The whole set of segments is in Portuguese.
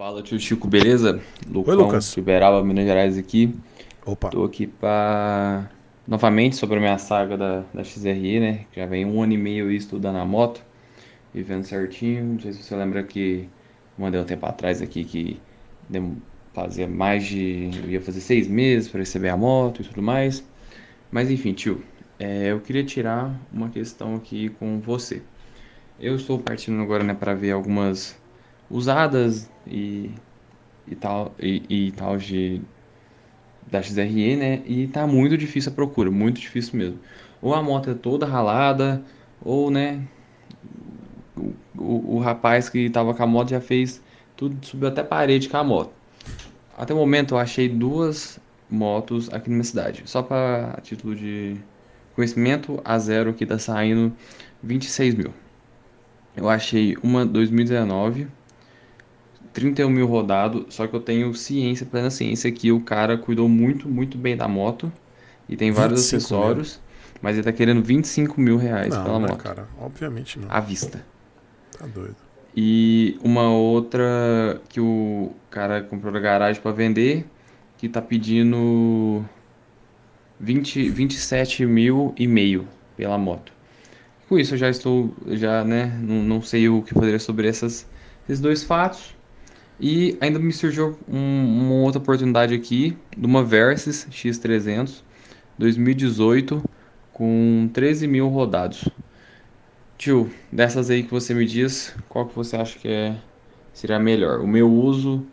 Fala, tio Chico, beleza? Lucão, Oi, Lucas. Liberava Minas Gerais aqui. Opa. Tô aqui para novamente sobre a minha saga da, da XRE, né? Já vem um ano e meio estudando a moto, vivendo certinho. Não sei se você lembra que mandei um tempo atrás aqui que fazia mais de. Eu ia fazer seis meses para receber a moto e tudo mais. Mas enfim, tio, é, eu queria tirar uma questão aqui com você. Eu estou partindo agora né, para ver algumas usadas e, e tal, e, e tal de, da XRE, né? E tá muito difícil a procura, muito difícil mesmo. Ou a moto é toda ralada, ou, né, o, o, o rapaz que tava com a moto já fez tudo, subiu até parede com a moto. Até o momento eu achei duas motos aqui na minha cidade. Só para título de conhecimento, a zero que tá saindo 26 mil. Eu achei uma 2019 31 mil rodado, só que eu tenho ciência, plena ciência, que o cara cuidou muito, muito bem da moto. E tem vários acessórios. Mil. Mas ele tá querendo 25 mil reais não, pela não, né, moto. cara, obviamente não. À vista. Tá doido. E uma outra que o cara comprou na garagem para vender, que tá pedindo 20, 27 mil e meio pela moto. Com isso eu já estou, já, né, não, não sei o que poderia sobre essas, esses dois fatos. E ainda me surgiu um, uma outra oportunidade aqui, de uma Versys X300 2018 com 13 mil rodados. Tio, dessas aí que você me diz, qual que você acha que é, seria melhor? O meu uso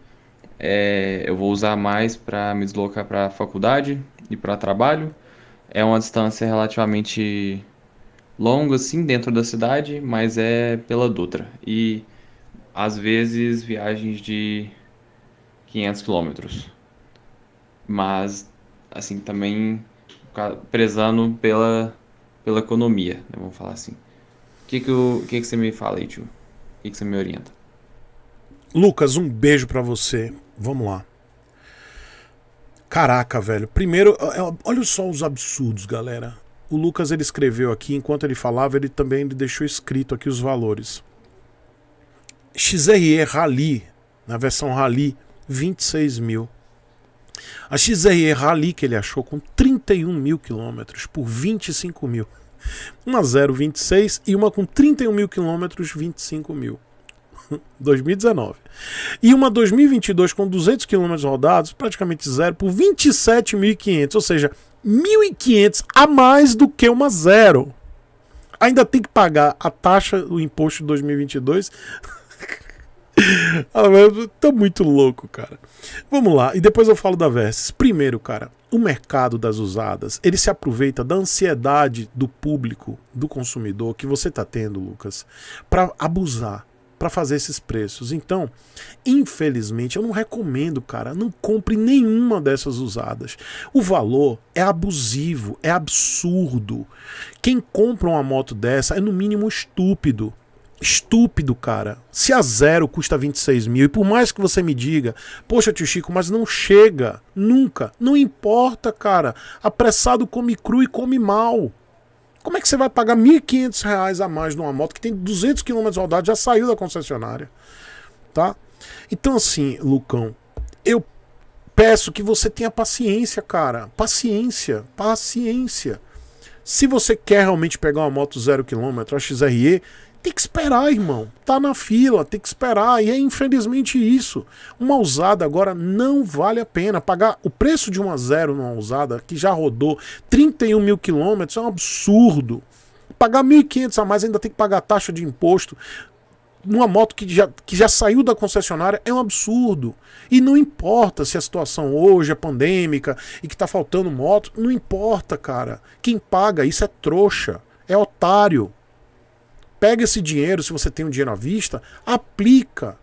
é, eu vou usar mais para me deslocar para a faculdade e para trabalho. É uma distância relativamente longa, assim, dentro da cidade, mas é pela Dutra. E às vezes viagens de 500 quilômetros. Mas, assim, também prezando pela, pela economia, né? vamos falar assim. O que que, eu, que, que, você me fala aí, tio? O que, que você me orienta? Lucas, um beijo para você. Vamos lá. Caraca, velho. Primeiro, é, olha só os absurdos, galera. O Lucas ele escreveu aqui, enquanto ele falava, ele também ele deixou escrito aqui os valores. XRE Rally, na versão Rally, 26 mil. A XRE Rally que ele achou com 31 mil quilômetros por 25 mil. Uma 0,26 e uma com 31 mil quilômetros, 25 mil. 2019. E uma 2022 com 200 quilômetros rodados, praticamente zero, por 27.500, ou seja, 1.500 a mais do que uma zero. Ainda tem que pagar a taxa do imposto de 2022 ah, eu tô muito louco, cara. Vamos lá, e depois eu falo da Versys. Primeiro, cara, o mercado das usadas, ele se aproveita da ansiedade do público, do consumidor que você tá tendo, Lucas, para abusar, para fazer esses preços. Então, infelizmente, eu não recomendo, cara, não compre nenhuma dessas usadas. O valor é abusivo, é absurdo. Quem compra uma moto dessa é no mínimo estúpido. Estúpido, cara. Se a zero custa 26 mil, e por mais que você me diga, poxa, tio Chico, mas não chega, nunca. Não importa, cara. Apressado come cru e come mal. Como é que você vai pagar 1.500 reais a mais numa moto que tem 200 km rodados, já saiu da concessionária? Tá? Então, assim, Lucão, eu peço que você tenha paciência, cara. Paciência, paciência. Se você quer realmente pegar uma moto zero quilômetro, a XRE, tem que esperar, irmão. Tá na fila, tem que esperar. E é infelizmente isso. Uma usada agora não vale a pena. Pagar o preço de uma zero numa usada que já rodou 31 mil quilômetros é um absurdo. Pagar 1.500 a mais, ainda tem que pagar taxa de imposto numa moto que já, que já saiu da concessionária é um absurdo. E não importa se a situação hoje é pandêmica e que está faltando moto, não importa, cara. Quem paga isso é trouxa, é otário. Pega esse dinheiro, se você tem um dinheiro à vista, aplica.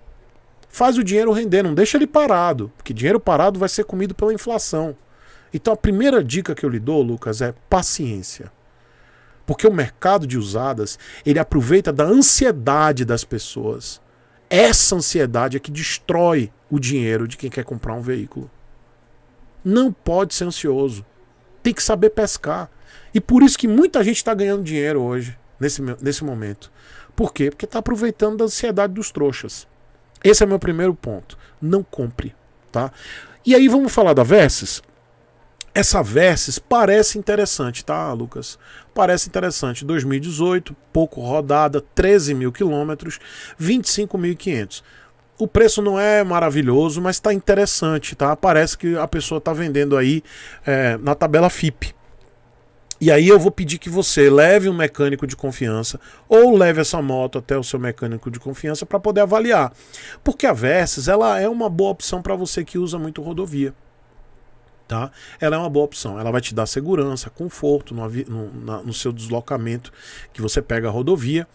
Faz o dinheiro render, não deixa ele parado, porque dinheiro parado vai ser comido pela inflação. Então a primeira dica que eu lhe dou, Lucas, é paciência. Porque o mercado de usadas, ele aproveita da ansiedade das pessoas. Essa ansiedade é que destrói o dinheiro de quem quer comprar um veículo. Não pode ser ansioso. Tem que saber pescar. E por isso que muita gente está ganhando dinheiro hoje nesse, nesse momento. Por quê? Porque está aproveitando da ansiedade dos trouxas. Esse é meu primeiro ponto. Não compre, tá? E aí vamos falar da Versus? Essa Versus parece interessante, tá, Lucas? Parece interessante. 2018, pouco rodada, 13 mil quilômetros, 25.500. O preço não é maravilhoso, mas está interessante, tá? Parece que a pessoa está vendendo aí é, na tabela FIP. E aí eu vou pedir que você leve um mecânico de confiança ou leve essa moto até o seu mecânico de confiança para poder avaliar. Porque a Versys, ela é uma boa opção para você que usa muito rodovia. Tá? Ela é uma boa opção. Ela vai te dar segurança, conforto no, no, na, no seu deslocamento que você pega a rodovia.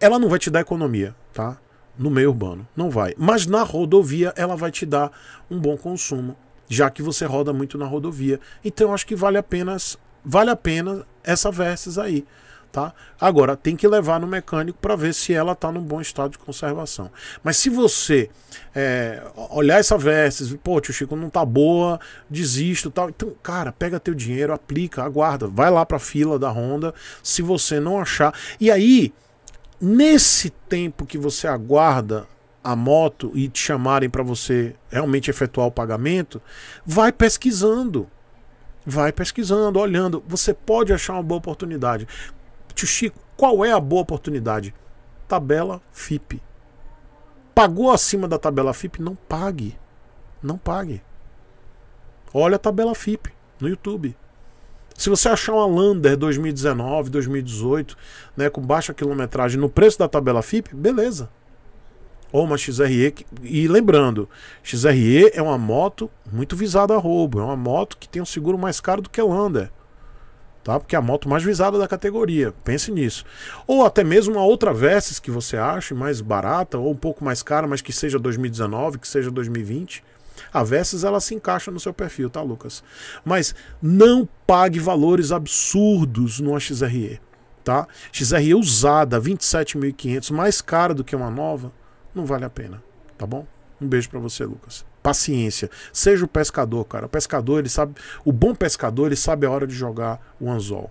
Ela não vai te dar economia, tá? No meio urbano, não vai. Mas na rodovia ela vai te dar um bom consumo, já que você roda muito na rodovia. Então acho que vale a pena vale a pena essa Versys aí. Tá? Agora, tem que levar no mecânico para ver se ela está num bom estado de conservação. Mas se você é, olhar essa Versys, pô, tio Chico, não tá boa, desisto tal. Então, cara, pega teu dinheiro, aplica, aguarda, vai lá para a fila da Honda, se você não achar. E aí, nesse tempo que você aguarda a moto e te chamarem para você realmente efetuar o pagamento, vai pesquisando vai pesquisando, olhando. Você pode achar uma boa oportunidade. Tio Chico, qual é a boa oportunidade? Tabela FIP. Pagou acima da tabela FIP? Não pague. Não pague. Olha a tabela FIP no YouTube. Se você achar uma Lander 2019, 2018, né, com baixa quilometragem no preço da tabela FIP, beleza ou uma XRE. E lembrando, XRE é uma moto muito visada a roubo. É uma moto que tem um seguro mais caro do que a Lander. Tá? Porque é a moto mais visada da categoria. Pense nisso. Ou até mesmo uma outra Versys que você ache mais barata ou um pouco mais cara, mas que seja 2019, que seja 2020. A Versys ela se encaixa no seu perfil, tá, Lucas? Mas não pague valores absurdos numa XRE, tá? XRE usada, 27.500, mais cara do que uma nova não vale a pena, tá bom? Um beijo para você, Lucas. Paciência. Seja o pescador, cara. O pescador, ele sabe, o bom pescador, ele sabe a hora de jogar o anzol.